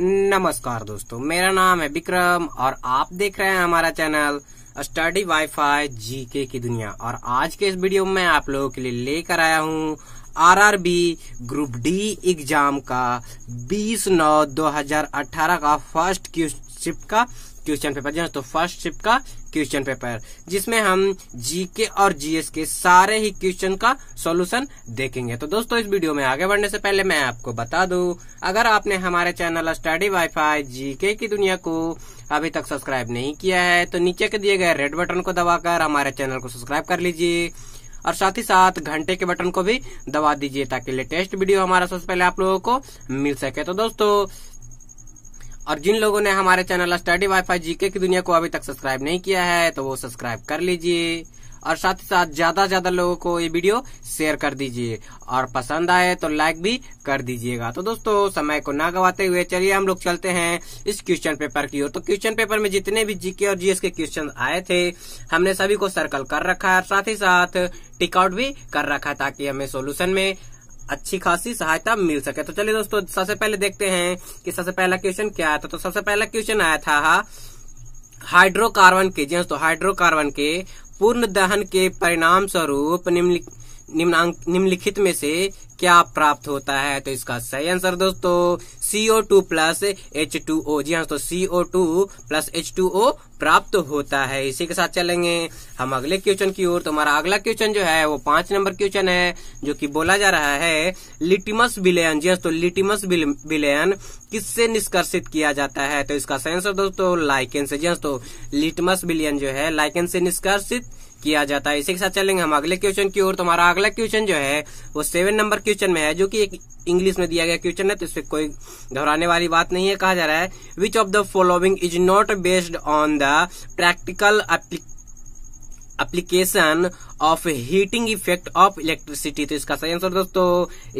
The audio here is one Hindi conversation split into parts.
नमस्कार दोस्तों मेरा नाम है विक्रम और आप देख रहे हैं हमारा चैनल स्टडी वाईफाई जीके की दुनिया और आज के इस वीडियो में आप लोगों के लिए लेकर आया हूँ आरआरबी ग्रुप डी एग्जाम का 20 नौ 2018 का फर्स्ट शिफ्ट का क्वेश्चन पेपर जो तो फर्स्ट शिफ्ट का क्वेश्चन पेपर जिसमें हम जीके और जीएस के सारे ही क्वेश्चन का सॉल्यूशन देखेंगे तो दोस्तों इस वीडियो में आगे बढ़ने से पहले मैं आपको बता दूं अगर आपने हमारे चैनल स्टडी वाईफाई जीके की दुनिया को अभी तक सब्सक्राइब नहीं किया है तो नीचे के दिए गए रेड बटन को दबाकर हमारे चैनल को सब्सक्राइब कर लीजिए और साथ ही साथ घंटे के बटन को भी दबा दीजिए ताकि लेटेस्ट वीडियो हमारा सबसे पहले आप लोगों को मिल सके तो दोस्तों और जिन लोगों ने हमारे चैनल स्टडी वाईफाई जीके की दुनिया को अभी तक सब्सक्राइब नहीं किया है तो वो सब्सक्राइब कर लीजिए और साथ ही साथ ज्यादा ज्यादा लोगों को ये वीडियो शेयर कर दीजिए और पसंद आए तो लाइक भी कर दीजिएगा तो दोस्तों समय को ना गवाते हुए चलिए हम लोग चलते हैं इस क्वेश्चन पेपर की ओर तो क्वेश्चन पेपर में जितने भी जीके और जीएस के क्वेश्चन आए थे हमने सभी को सर्कल कर रखा है और साथ ही साथ टिकआउट भी कर रखा है ताकि हमें सोल्यूशन में अच्छी खासी सहायता मिल सके तो चलिए दोस्तों सबसे पहले देखते हैं कि सबसे पहला क्वेश्चन क्या आया था तो सबसे पहला क्वेश्चन आया था हाइड्रोकार्बन के जी हाँ दोस्तों हाइड्रोकार्बन के पूर्ण दहन के परिणाम स्वरूप निम्नलिखित निम्नलिखित में से क्या प्राप्त होता है तो इसका सही आंसर दोस्तों CO two plus H two O जी हाँ तो CO two plus H two O प्राप्त होता है इसी के साथ चलेंगे हम अगले क्वेश्चन की ओर तो हमारा अगला क्वेश्चन जो है वो पांच नंबर क्वेश्चन है जो कि बोला जा रहा है लिटिमस विलयन जी हाँ तो लिटिमस विलयन किससे निष्कर्षित किया जाता है तो इसका सही आंसर दोस्तों लाइकेन से जी हाँ तो लिटमस विलयन जो है लाइकेन से निष्कर्षित किया जाता है इसी के साथ चलेंगे हम अगले क्वेश्चन की ओर तो हमारा अगला क्वेश्चन जो है वो सेवन नंबर क्वेश्चन में है जो कि एक इंग्लिश में दिया गया क्वेश्चन है तो इसमें कोई घबराने वाली बात नहीं है कहा जा रहा है which of the following is not based on the practical application of heating effect of electricity तो इसका सही आंसर दोस्तों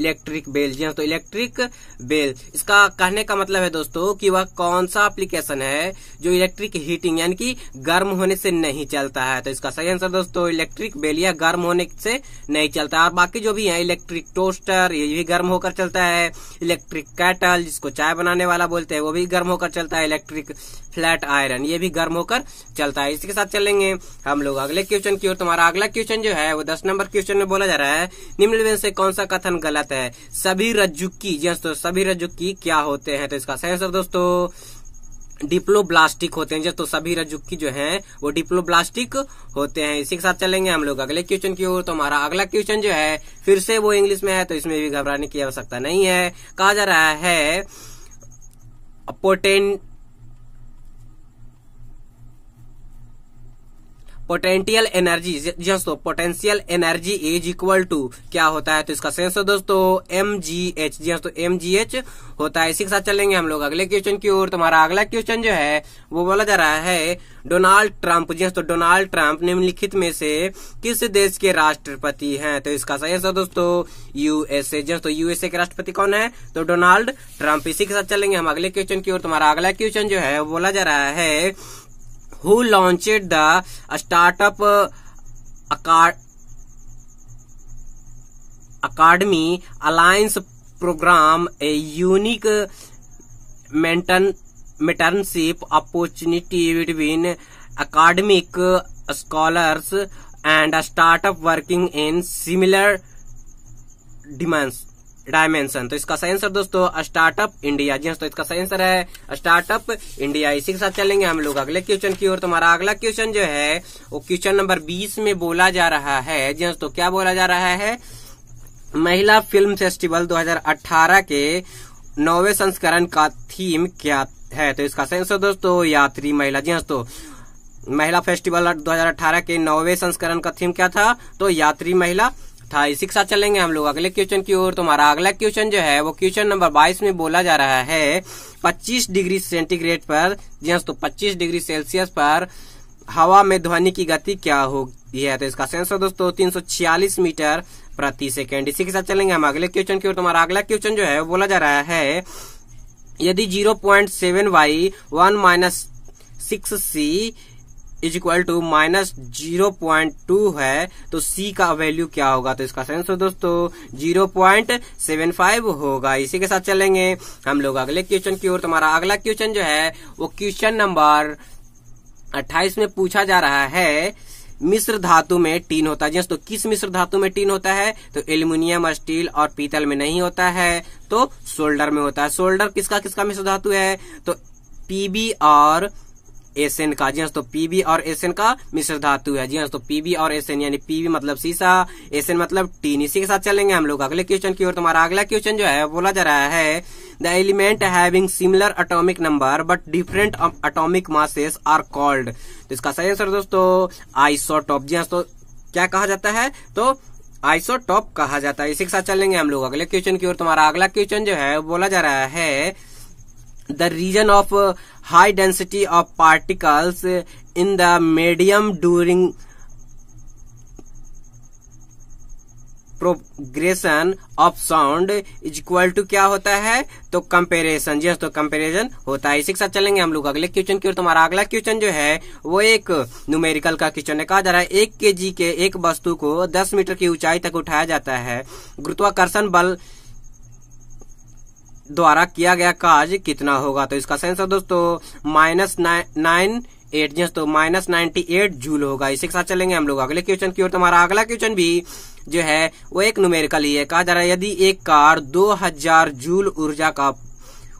इलेक्ट्रिक बेल जी हाँ तो इलेक्ट्रिक बेल इसका कहने का मतलब है दोस्तों कि वह कौन सा एप्लीकेशन है जो इलेक्ट्रिक हीटिंग यानी कि गर्म होने से नहीं चलता है तो इसका सही आंसर दोस्तों इलेक्ट्रिक बेल या गर्म होने से नहीं चलता और बाकी जो भी है इलेक्ट्रिक टोस्टर ये भी गर्म होकर चलता है इलेक्ट्रिक कैटल जिसको चाय बनाने वाला बोलते हैं वो भी गर्म होकर चलता है इलेक्ट्रिक फ्लैट आयरन ये भी गर्म होकर चलता है इसके साथ चलेंगे हम लोग अगले क्वेश्चन की ओर तुम्हारा अगला क्वेश्चन क्वेश्चन जो है वो दस नंबर क्वेश्चन में बोला जा रहा है निम्नलिखित से कौन सा कथन गलत है सभी रज्जुकी जी हाँ दोस्तों सभी रज्जुकी क्या होते हैं तो इसका सही आंसर दोस्तों डिप्लोब्लास्टिक होते हैं तो सभी रजुक्की जो है वो डिप्लोब्लास्टिक होते हैं इसी के साथ चलेंगे हम लोग अगले क्वेश्चन की ओर तो हमारा अगला क्वेश्चन जो है फिर से वो इंग्लिश में है तो इसमें भी घबराने की आवश्यकता नहीं है कहा जा रहा है पोटेंट पोटेंशियल एनर्जी जी दोस्तों potential energy is equal to क्या होता है तो इसका सेंस है दोस्तों एम जी एच जी दोस्तों एम जी एच होता है इसी के साथ चलेंगे हम लोग अगले क्वेश्चन की ओर तुम्हारा अगला क्वेश्चन जो है वो बोला जा रहा है डोनाल्ड ट्रंप जी दोस्तों डोनाल्ड ट्रंप निम्नलिखित में से किस देश के राष्ट्रपति हैं तो इसका सही है दोस्तों यूएसए जी दोस्तों यूएसए के राष्ट्रपति कौन है तो डोनाल्ड ट्रंप इसी के साथ चलेंगे हम अगले क्वेश्चन की ओर तुम्हारा अगला क्वेश्चन जो है बोला जा रहा है who launched the startup uh, academy alliance program a unique uh, mentorship opportunity between academic scholars and startup working in similar demands dimension तो इसका सही आंसर दोस्तों स्टार्टअप इंडिया जी हाँ, तो इसका सही आंसर है स्टार्टअप इंडिया इसी के साथ चलेंगे हम लोग अगले क्वेश्चन की ओर तुम्हारा तो अगला क्वेश्चन जो है वो क्वेश्चन नंबर बीस में बोला जा रहा है जी हाँ, तो क्या बोला जा रहा है महिला फिल्म फेस्टिवल 2018 के नौवे संस्करण का थीम क्या है तो इसका आंसर दोस्तों यात्री महिला जी दोस्तों हाँ, महिला फेस्टिवल 2018 के नौवे संस्करण का थीम क्या था तो यात्री महिला था इसी के साथ चलेंगे हम लोग अगले क्वेश्चन की ओर तुम्हारा अगला क्वेश्चन जो है वो क्वेश्चन नंबर बाईस में बोला जा रहा है पच्चीस डिग्री सेंटीग्रेड पर जी हाँ, तो पच्चीस डिग्री सेल्सियस पर हवा में ध्वनि की गति क्या होगी है तो इसका सेंसर दोस्तों छियालीस मीटर प्रति सेकेंड इसी के साथ चलेंगे हम अगले क्वेश्चन की ओर तुम्हारा अगला क्वेश्चन जो है बोला जा रहा है यदि zero point seven Y one minus six C is equal to minus zero point two है तो सी का वैल्यू क्या होगा तो इसका आंसर दोस्तों जीरो प्वाइंट सेवन फाइव होगा इसी के साथ चलेंगे हम लोग अगले क्वेश्चन की ओर तुम्हारा अगला क्वेश्चन जो है वो क्वेश्चन नंबर अट्ठाईस में पूछा जा रहा है मिश्र धातु में टीन होता है जैसे तो किस मिश्र धातु में टीन होता है तो एल्यूमिनियम स्टील और पीतल में नहीं होता है तो सोल्डर में होता है सोल्डर किसका किसका मिश्र धातु है तो पीबी और एसएन का जी हाँ तो पीबी और एसएन का मिश्र धातु है जी हाँ तो पीबी और एसएन यानी पीबी मतलब सीसा एसएन मतलब टीन इसी के साथ चलेंगे हम लोग अगले क्वेश्चन की ओर तुम्हारा अगला क्वेश्चन जो है बोला जा रहा है the element having similar atomic number but different atomic masses are called तो इसका सही आंसर दोस्तों आइसोटॉप जी हाँ तो क्या कहा जाता है तो आइसोटॉप कहा जाता है इसी के साथ चलेंगे हम लोग अगले क्वेश्चन की ओर तुम्हारा अगला क्वेश्चन जो है बोला जा रहा है the reason of high density of particles in the medium during progression of sound is equal to क्या होता है तो कंपेरिजन जी तो कंपेरिजन होता है इसी के साथ चलेंगे हम लोग अगले क्वेश्चन की ओर तुम्हारा अगला क्वेश्चन जो है वो एक न्यूमेरिकल का क्वेश्चन है कहा जा रहा है एक के जी के एक वस्तु को दस मीटर की ऊंचाई तक उठाया जाता है गुरुत्वाकर्षण बल द्वारा किया गया कार्य कितना होगा तो इसका सेंसर दोस्तों माइनस नाइन एट जी तो माइनस नाइनटी एट जूल होगा इसी के साथ चलेंगे हम लोग अगले क्वेश्चन की ओर तो हमारा अगला क्वेश्चन भी जो है वो एक न्यूमेरिकल ही है कहा जा रहा है यदि एक कार 2000 जूल ऊर्जा का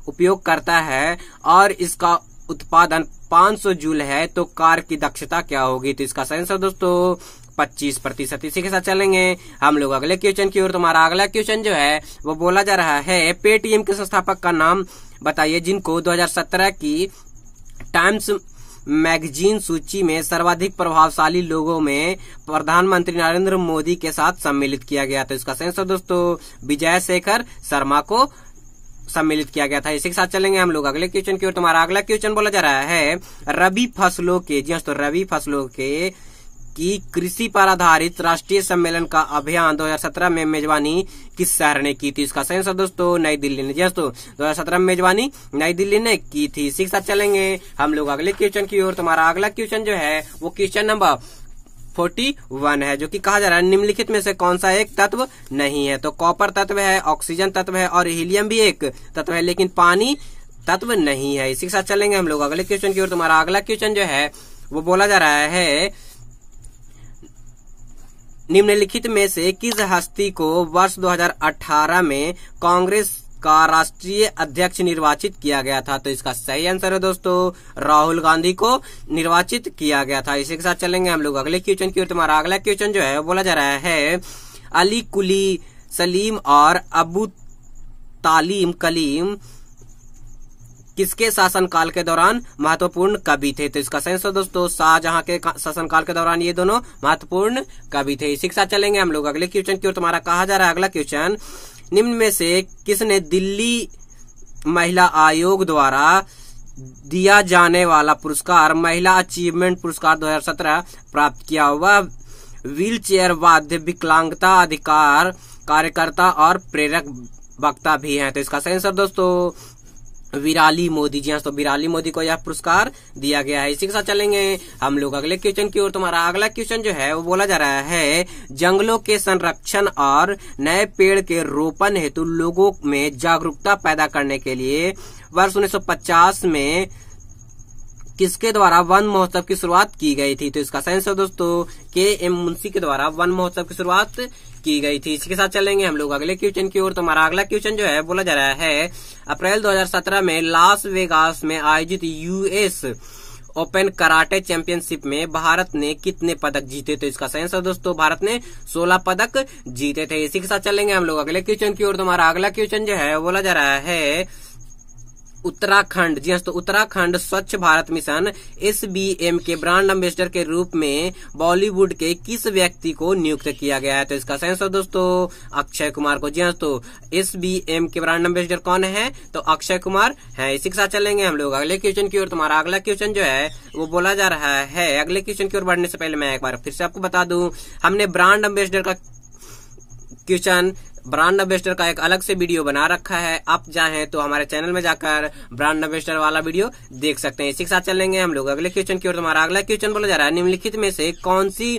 उपयोग करता है और इसका उत्पादन 500 जूल है तो कार की दक्षता क्या होगी तो इसका सेंसर दोस्तों पच्चीस प्रतिशत इसी के साथ चलेंगे हम लोग अगले क्वेश्चन की ओर तुम्हारा अगला क्वेश्चन जो है वो बोला जा रहा है पेटीएम के संस्थापक का नाम बताइए जिनको 2017 की टाइम्स मैगजीन सूची में सर्वाधिक प्रभावशाली लोगों में प्रधानमंत्री नरेंद्र मोदी के साथ सम्मिलित किया गया था इसका सेंसर दोस्तों विजय शेखर शर्मा को सम्मिलित किया गया था इसी के साथ चलेंगे हम लोग अगले क्वेश्चन की ओर तुम्हारा अगला क्वेश्चन बोला जा रहा है रबी फसलों के जी हाँ दोस्तों रबी फसलों के कि कृषि पर आधारित राष्ट्रीय सम्मेलन का अभियान 2017 में मेजबानी किस शहर ने की थी इसका सही आंसर दोस्तों नई दिल्ली ने जी हाँ दोस्तों दो में मेजबानी नई दिल्ली ने की थी इसी साथ चलेंगे हम लोग अगले क्वेश्चन की ओर तुम्हारा अगला क्वेश्चन जो है वो क्वेश्चन नंबर फोर्टी वन है जो कि कहा जा रहा है निम्नलिखित में से कौन सा एक तत्व नहीं है तो कॉपर तत्व है ऑक्सीजन तत्व है और हीलियम भी एक तत्व है लेकिन पानी तत्व नहीं है इसी के साथ चलेंगे हम लोग अगले क्वेश्चन की ओर तुम्हारा अगला क्वेश्चन जो है वो बोला जा रहा है निम्नलिखित में से किस हस्ती को वर्ष 2018 में कांग्रेस का राष्ट्रीय अध्यक्ष निर्वाचित किया गया था तो इसका सही आंसर है दोस्तों राहुल गांधी को निर्वाचित किया गया था इसी के साथ चलेंगे हम लोग अगले क्वेश्चन की ओर तुम्हारा अगला क्वेश्चन जो है बोला जा रहा है अली कुली सलीम और अबू तालीम कलीम किसके शासनकाल के दौरान महत्वपूर्ण कवि थे तो इसका सही दोस्तों शाहजहां के शासनकाल के दौरान ये दोनों महत्वपूर्ण कवि थे इसी के साथ चलेंगे हम लोग अगले क्वेश्चन की ओर तुम्हारा कहा जा रहा है अगला क्वेश्चन निम्न में से किसने दिल्ली महिला आयोग द्वारा दिया जाने वाला पुरस्कार महिला अचीवमेंट पुरस्कार 2017 प्राप्त किया हुआ व्हील चेयर वाद्य विकलांगता अधिकार कार्यकर्ता और प्रेरक वक्ता भी हैं तो इसका सही आंसर दोस्तों विराली मोदी जी हाँ तो विराली मोदी को यह पुरस्कार दिया गया है इसी के साथ चलेंगे हम लोग अगले क्वेश्चन की ओर तुम्हारा अगला क्वेश्चन जो है वो बोला जा रहा है जंगलों के संरक्षण और नए पेड़ के रोपण हेतु लोगों में जागरूकता पैदा करने के लिए वर्ष 1950 में किसके द्वारा वन महोत्सव की शुरुआत की गई थी तो इसका साइंस है दोस्तों के एम मुंशी के द्वारा वन महोत्सव की शुरुआत की गई थी इसके साथ चलेंगे हम लोग अगले क्वेश्चन की ओर तो हमारा अगला क्वेश्चन जो है बोला जा रहा है अप्रैल 2017 में लास वेगास में आयोजित यूएस ओपन कराटे चैंपियनशिप में भारत ने कितने पदक जीते थे तो इसका सही आंसर दोस्तों भारत ने 16 पदक जीते थे इसी के साथ चलेंगे हम लोग अगले क्वेश्चन की ओर तुम्हारा तो अगला क्वेश्चन जो है बोला जा रहा है उत्तराखंड जी हाँ तो उत्तराखंड स्वच्छ भारत मिशन एस के ब्रांड एम्बेसडर के रूप में बॉलीवुड के किस व्यक्ति को नियुक्त किया गया है तो इसका सही आंसर दोस्तों अक्षय कुमार को जी हाँ तो एस के ब्रांड एम्बेसडर कौन है तो अक्षय कुमार है इसी के साथ चलेंगे हम लोग अगले क्वेश्चन की ओर तुम्हारा अगला क्वेश्चन जो है वो बोला जा रहा है अगले क्वेश्चन की ओर बढ़ने से पहले मैं एक बार फिर से आपको बता दू हमने ब्रांड एम्बेसडर का क्वेश्चन ब्रांड अम्बेस्टर का एक अलग से वीडियो बना रखा है आप चाहें तो हमारे चैनल में जाकर ब्रांड अम्बेस्टर वाला वीडियो देख सकते हैं इसी के साथ चलेंगे हम लोग अगले क्वेश्चन की ओर तुम्हारा अगला क्वेश्चन बोला जा रहा है निम्नलिखित में से कौन सी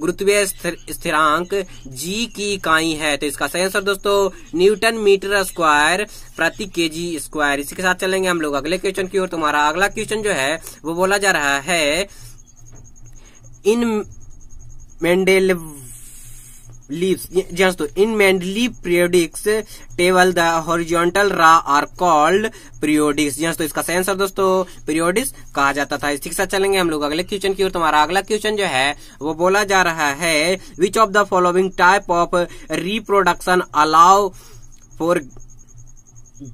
गुरुत्वीय स्थिरांक जी की इकाई है तो इसका सही आंसर दोस्तों न्यूटन मीटर स्क्वायर प्रति के जी स्क्वायर इसी के साथ चलेंगे हम लोग अगले क्वेश्चन की ओर तुम्हारा अगला क्वेश्चन जो है वो बोला जा रहा है in Mendeleev leaves just in mainly periodics table the horizontal ra are called periodics just तो इसका आंसर दोस्तों पीरियोडिक्स कहा जाता था ठीक से चलेंगे हम लोग अगले क्वेश्चन की ओर तुम्हारा अगला क्वेश्चन जो है वो बोला जा रहा है which of the following type of reproduction allow for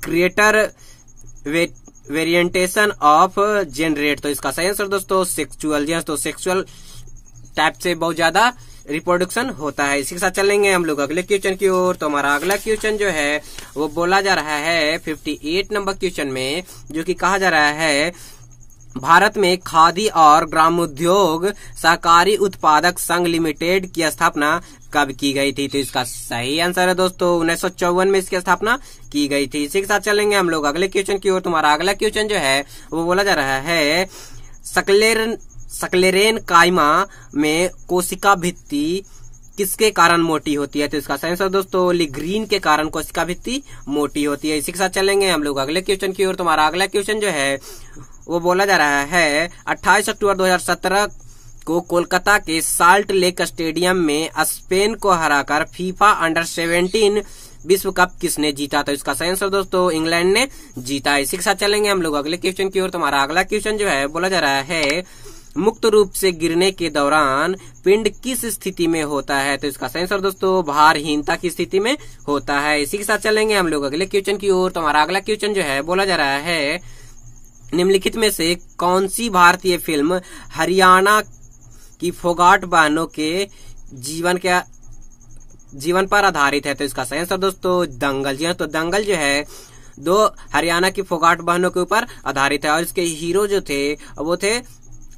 greater variation of generate तो इसका सही आंसर दोस्तों सेक्सुअल जी तो सेक्सुअल टाइप से बहुत ज्यादा रिप्रोडक्शन होता है इसी के साथ चलेंगे हम लोग अगले क्वेश्चन की ओर तो हमारा अगला क्वेश्चन जो है वो बोला जा रहा है 58 नंबर क्वेश्चन में जो कि कहा जा रहा है भारत में खादी और ग्रामोद्योग सहकारी उत्पादक संघ लिमिटेड की स्थापना कब की गई थी तो इसका सही आंसर है दोस्तों उन्नीस में इसकी स्थापना की गई थी इसी के साथ चलेंगे हम लोग अगले क्वेश्चन की ओर तुम्हारा तो अगला क्वेश्चन जो है वो बोला जा रहा है सकलेर सकलेरेन कायमा में कोशिका भित्ति किसके कारण मोटी होती है तो इसका सही आंसर दोस्तों लिग्रीन के कारण कोशिका भित्ति मोटी होती है इसी के साथ चलेंगे हम लोग अगले क्वेश्चन की ओर तुम्हारा अगला क्वेश्चन जो है वो बोला जा रहा है 28 अक्टूबर 2017 को कोलकाता के साल्ट लेक स्टेडियम में स्पेन को हराकर फीफा अंडर 17 विश्व कप किसने जीता तो इसका सही आंसर दोस्तों इंग्लैंड ने जीता इसी के साथ चलेंगे हम लोग अगले क्वेश्चन की ओर तुम्हारा अगला क्वेश्चन जो है बोला जा रहा है मुक्त रूप से गिरने के दौरान पिंड किस स्थिति में होता है तो इसका सेंसर दोस्तों भारहीनता की स्थिति में होता है इसी के साथ चलेंगे हम लोग अगले क्वेश्चन की ओर तो हमारा अगला क्वेश्चन जो है बोला जा रहा है निम्नलिखित में से कौन सी भारतीय फिल्म हरियाणा की फोगाट बहनों के जीवन के जीवन पर आधारित है तो इसका आंसर दोस्तों दंगल जी हाँ तो दंगल जो है दो हरियाणा की फोगाट बहनों के ऊपर आधारित है और इसके हीरो जो थे वो थे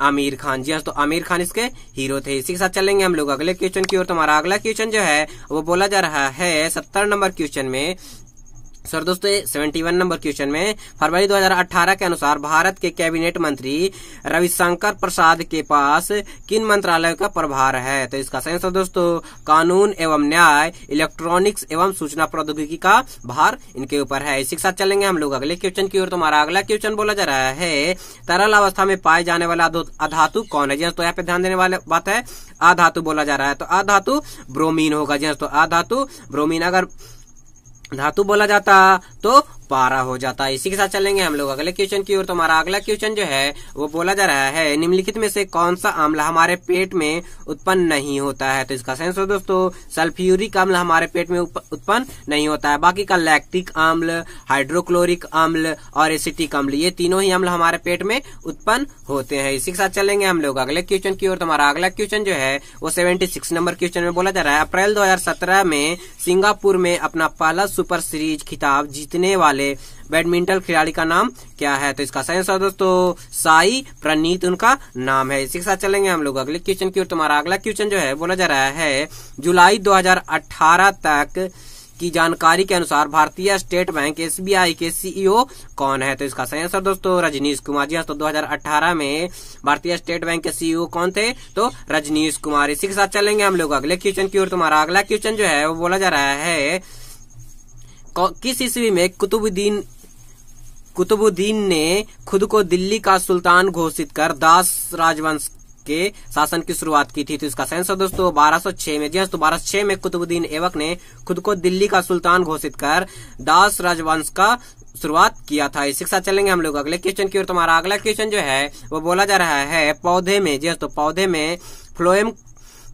आमिर खान जी हाँ तो आमिर खान इसके हीरो थे इसी के साथ चलेंगे हम लोग अगले क्वेश्चन की ओर तुम्हारा अगला क्वेश्चन जो है वो बोला जा रहा है सत्तर नंबर क्वेश्चन में सर दोस्तों सेवेंटी वन नंबर क्वेश्चन में फरवरी 2018 के अनुसार भारत के कैबिनेट मंत्री रविशंकर प्रसाद के पास किन मंत्रालय का प्रभार है तो इसका सही आंसर दोस्तों कानून एवं न्याय इलेक्ट्रॉनिक्स एवं सूचना प्रौद्योगिकी का भार इनके ऊपर है इसी के साथ चलेंगे हम लोग अगले क्वेश्चन की ओर तुम्हारा तो अगला क्वेश्चन बोला जा रहा है तरल अवस्था में पाए जाने वाला अधातु कौन है तो यहाँ पे ध्यान देने वाली बात है अधातु बोला जा रहा है तो अधातु ब्रोमीन होगा जी तो अधातु ब्रोमीन अगर धातु बोला जाता तो पारा हो जाता है इसी के साथ चलेंगे हम लोग अगले क्वेश्चन की ओर तो हमारा अगला क्वेश्चन जो है वो बोला जा रहा है निम्नलिखित में से कौन सा आमला हमारे पेट में उत्पन्न नहीं होता है तो इसका सेंस हो दोस्तों सल्फ्यूरिक आम्ल हमारे पेट में उत्पन्न नहीं होता है बाकी का लैक्टिक आम्ल हाइड्रोक्लोरिक अम्ल और एसिटिक अम्ल ये तीनों ही अम्ल हमारे पेट में उत्पन्न होते हैं इसी के साथ चलेंगे हम लोग अगले क्वेश्चन की ओर तो हमारा अगला क्वेश्चन जो है वो सेवेंटी सिक्स नंबर क्वेश्चन में बोला जा रहा है अप्रैल दो में सिंगापुर में अपना पहला सुपर सीरीज खिताब जीत जीतने वाले बैडमिंटन खिलाड़ी का नाम क्या है तो इसका सही आंसर दोस्तों साई प्रणीत उनका नाम है इसी के साथ चलेंगे हम लोग अगले क्वेश्चन की ओर तुम्हारा अगला क्वेश्चन जो है बोला जा रहा है जुलाई दो तक की जानकारी के अनुसार भारतीय स्टेट बैंक एसबीआई के सीईओ कौन है तो इसका सही आंसर दोस्तों रजनीश कुमार जी हाँ, तो 2018 में भारतीय स्टेट बैंक के सीईओ कौन थे तो रजनीश कुमार इसी के साथ चलेंगे हम लोग अगले क्वेश्चन की ओर तुम्हारा अगला क्वेश्चन जो है वो बोला जा रहा है किस ईस्वी में कुतुबुद्दीन कुतुबुद्दीन ने खुद को दिल्ली का सुल्तान घोषित कर दास राजवंश के शासन की शुरुआत की थी तो इसका सेंसर दोस्तों 1206 में जी दोस्तों बारह सौ हाँ में कुतुबुद्दीन एवक ने खुद को दिल्ली का सुल्तान घोषित कर दास राजवंश का शुरुआत किया था के साथ चलेंगे हम लोग अगले क्वेश्चन की ओर तुम्हारा तो अगला क्वेश्चन जो है वो बोला जा रहा है पौधे में जी हाँ दोस्तों पौधे में फ्लोएम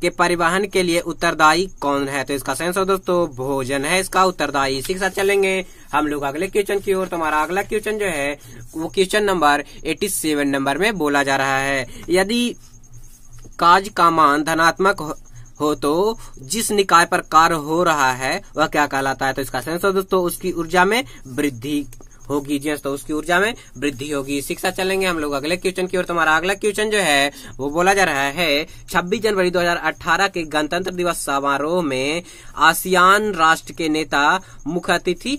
के परिवहन के लिए उत्तरदायी कौन है तो इसका आंसर दोस्तों भोजन है इसका उत्तरदायी इसी के साथ चलेंगे हम लोग अगले क्वेश्चन की ओर तुम्हारा अगला क्वेश्चन जो है वो question number eighty seven number में बोला जा रहा है यदि काज का मान धनात्मक हो तो जिस निकाय पर कार्य हो रहा है वह क्या कहलाता है तो इसका सेंस दोस्तों उसकी ऊर्जा में वृद्धि होगी जी हाँ, तो उसकी ऊर्जा में वृद्धि होगी शिक्षा चलेंगे हम लोग अगले क्वेश्चन की ओर तुम्हारा अगला क्वेश्चन जो है वो बोला जा रहा है छब्बीस जनवरी 2018 के गणतंत्र दिवस समारोह में आसियान राष्ट्र के नेता मुख्य अतिथि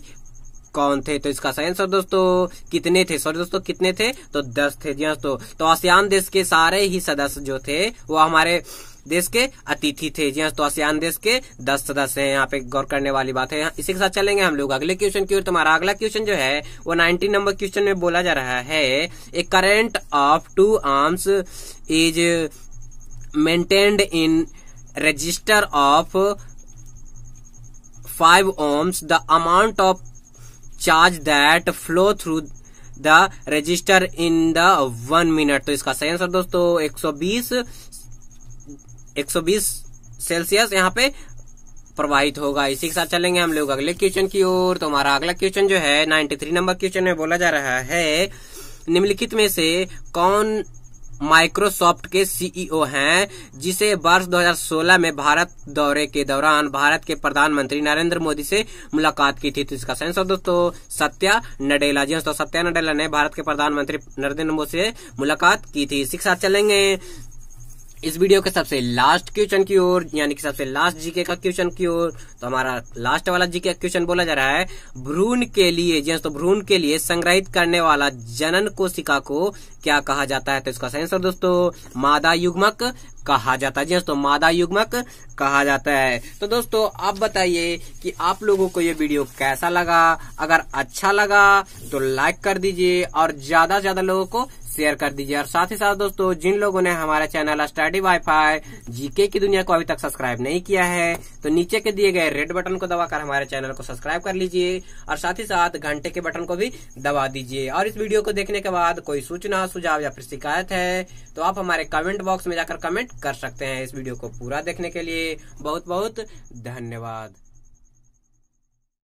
कौन थे तो इसका सही आंसर दोस्तों कितने थे सॉरी दोस्तों कितने थे तो दस थे जी हाँ दोस्तों तो आसियान देश के सारे ही सदस्य जो थे वो हमारे देश के अतिथि थे जी तो आसियान देश के दस सदस्य हैं यहाँ पे गौर करने वाली बात है इसी के साथ चलेंगे हम लोग अगले क्वेश्चन की ओर तुम्हारा तो अगला क्वेश्चन जो है वो नाइनटीन नंबर क्वेश्चन में बोला जा रहा है a current of two arms is maintained in register of five ohms the amount of charge that flow through the register in the one minute तो इसका सही आंसर दोस्तों 120 120 सेल्सियस यहाँ पे प्रवाहित होगा इसी के साथ चलेंगे हम लोग अगले क्वेश्चन की ओर तो हमारा अगला क्वेश्चन जो है 93 नंबर क्वेश्चन में बोला जा रहा है निम्नलिखित में से कौन माइक्रोसॉफ्ट के सीईओ e हैं जिसे वर्ष 2016 में भारत दौरे के दौरान भारत के प्रधानमंत्री नरेंद्र मोदी से मुलाकात की थी तो इसका सेंस दोस्तों सत्या नडेला जी दोस्तों सत्या नडेला ने भारत के प्रधानमंत्री नरेंद्र मोदी से मुलाकात की थी के साथ चलेंगे इस वीडियो के सबसे लास्ट क्वेश्चन की ओर यानी कि सबसे लास्ट जीके का क्वेश्चन की ओर तो हमारा लास्ट वाला जीके का क्वेश्चन बोला जा रहा है भ्रूण के लिए जी हाँ, तो भ्रूण के लिए संग्रहित करने वाला जनन कोशिका को क्या कहा जाता है तो इसका आंसर दोस्तों मादा युग्मक कहा जाता है जी दोस्तों हाँ, मादा युग्मक कहा जाता है तो दोस्तों आप बताइए कि आप लोगों को ये वीडियो कैसा लगा अगर अच्छा लगा तो लाइक कर दीजिए और ज्यादा से ज्यादा लोगों को शेयर कर दीजिए और साथ ही साथ दोस्तों जिन लोगों ने हमारा चैनल स्टडी वाईफाई जीके की दुनिया को अभी तक सब्सक्राइब नहीं किया है तो नीचे के दिए गए रेड बटन को दबाकर हमारे चैनल को सब्सक्राइब कर लीजिए और साथ ही साथ घंटे के बटन को भी दबा दीजिए और इस वीडियो को देखने के बाद कोई सूचना सुझाव या फिर शिकायत है तो आप हमारे कमेंट बॉक्स में जाकर कमेंट कर सकते हैं इस वीडियो को पूरा देखने के लिए बहुत बहुत धन्यवाद